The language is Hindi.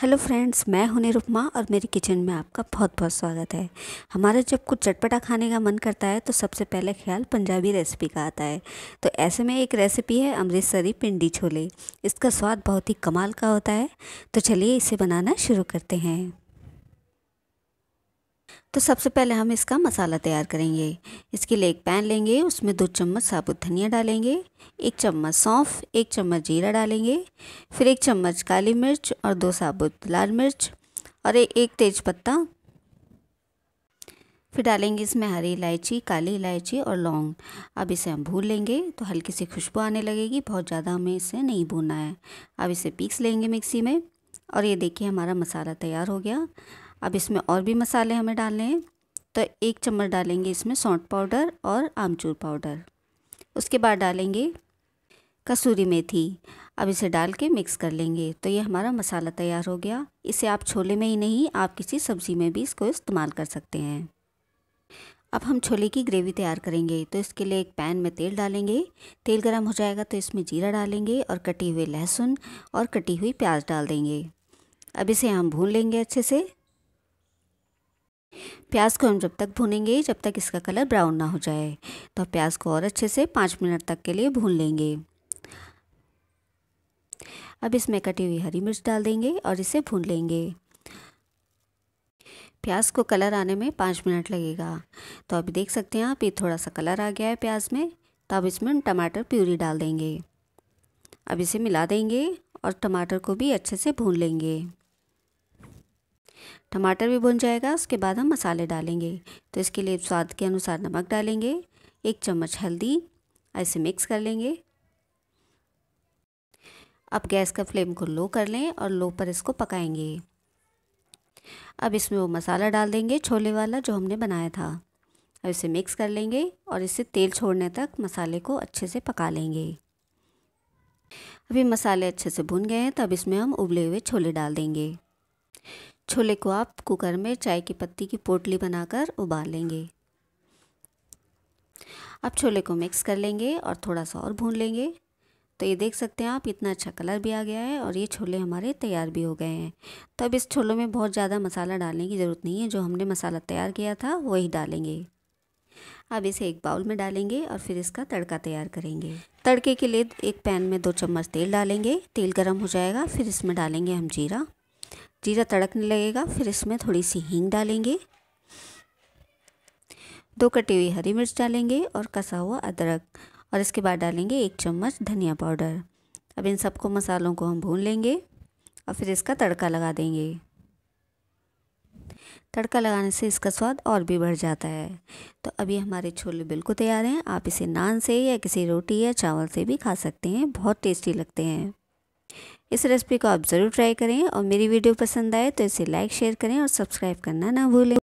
हेलो फ्रेंड्स मैं हूं निरुपमा और मेरी किचन में आपका बहुत बहुत स्वागत है हमारा जब कुछ चटपटा खाने का मन करता है तो सबसे पहले ख्याल पंजाबी रेसिपी का आता है तो ऐसे में एक रेसिपी है अमृतसरी पिंडी छोले इसका स्वाद बहुत ही कमाल का होता है तो चलिए इसे बनाना शुरू करते हैं तो सबसे पहले हम इसका मसाला तैयार करेंगे इसके लिए एक पैन लेंगे उसमें दो चम्मच साबुत धनिया डालेंगे एक चम्मच सौंफ एक चम्मच जीरा डालेंगे फिर एक चम्मच काली मिर्च और दो साबुत लाल मिर्च और एक तेज पत्ता फिर डालेंगे इसमें हरी इलायची काली इलायची और लौंग अब इसे हम भून लेंगे तो हल्की सी खुशबू आने लगेगी बहुत ज़्यादा हमें इसे नहीं भूनना है अब इसे पीस लेंगे मिक्सी में और ये देखिए हमारा मसाला तैयार हो गया अब इसमें और भी मसाले हमें डालने हैं तो एक चम्मच डालेंगे इसमें सौंठ पाउडर और आमचूर पाउडर उसके बाद डालेंगे कसूरी मेथी अब इसे डाल के मिक्स कर लेंगे तो ये हमारा मसाला तैयार हो गया इसे आप छोले में ही नहीं आप किसी सब्ज़ी में भी इसको इस्तेमाल कर सकते हैं अब हम छोले की ग्रेवी तैयार करेंगे तो इसके लिए एक पैन में तेल डालेंगे तेल गर्म हो जाएगा तो इसमें जीरा डालेंगे और कटी हुई लहसुन और कटी हुई प्याज डाल देंगे अब इसे हम भून लेंगे अच्छे से प्याज को हम जब तक भूनेंगे जब तक इसका कलर ब्राउन ना हो जाए तो प्याज को और अच्छे से पाँच मिनट तक के लिए भून लेंगे अब इसमें कटी हुई हरी मिर्च डाल देंगे और इसे भून लेंगे प्याज को कलर आने में पाँच मिनट लगेगा तो अभी देख सकते हैं आप ये थोड़ा सा कलर आ गया है प्याज में तो अब इसमें टमाटर प्यूरी डाल देंगे अब इसे मिला देंगे और टमाटर को भी अच्छे से भून लेंगे टमाटर भी भुन जाएगा उसके बाद हम मसाले डालेंगे तो इसके लिए स्वाद के अनुसार नमक डालेंगे एक चम्मच हल्दी ऐसे मिक्स कर लेंगे अब गैस का फ्लेम को लो कर लें और लो पर इसको पकाएंगे अब इसमें वो मसाला डाल देंगे छोले वाला जो हमने बनाया था अब इसे मिक्स कर लेंगे और इसे तेल छोड़ने तक मसाले को अच्छे से पका लेंगे अभी मसाले अच्छे से भुन गए हैं तब इसमें हम उबले हुए छोले डाल देंगे छोले को आप कुकर में चाय की पत्ती की पोटली बनाकर उबालेंगे अब छोले को मिक्स कर लेंगे और थोड़ा सा और भून लेंगे तो ये देख सकते हैं आप इतना अच्छा कलर भी आ गया है और ये छोले हमारे तैयार भी हो गए हैं तो अब इस छोलों में बहुत ज़्यादा मसाला डालने की ज़रूरत नहीं है जो हमने मसाला तैयार किया था वही डालेंगे अब इसे एक बाउल में डालेंगे और फिर इसका तड़का तैयार करेंगे तड़के के लिए एक पैन में दो चम्मच तेल डालेंगे तेल गर्म हो जाएगा फिर इसमें डालेंगे हम जीरा जीरा तड़कने लगेगा फिर इसमें थोड़ी सी हींग डालेंगे दो कटी हुई हरी मिर्च डालेंगे और कसा हुआ अदरक और इसके बाद डालेंगे एक चम्मच धनिया पाउडर अब इन सबको मसालों को हम भून लेंगे और फिर इसका तड़का लगा देंगे तड़का लगाने से इसका स्वाद और भी बढ़ जाता है तो अभी हमारे छोले बिल्कुल तैयार हैं आप इसे नान से या किसी रोटी या चावल से भी खा सकते हैं बहुत टेस्टी लगते हैं इस रेसिपी को आप ज़रूर ट्राई करें और मेरी वीडियो पसंद आए तो इसे लाइक शेयर करें और सब्सक्राइब करना ना भूलें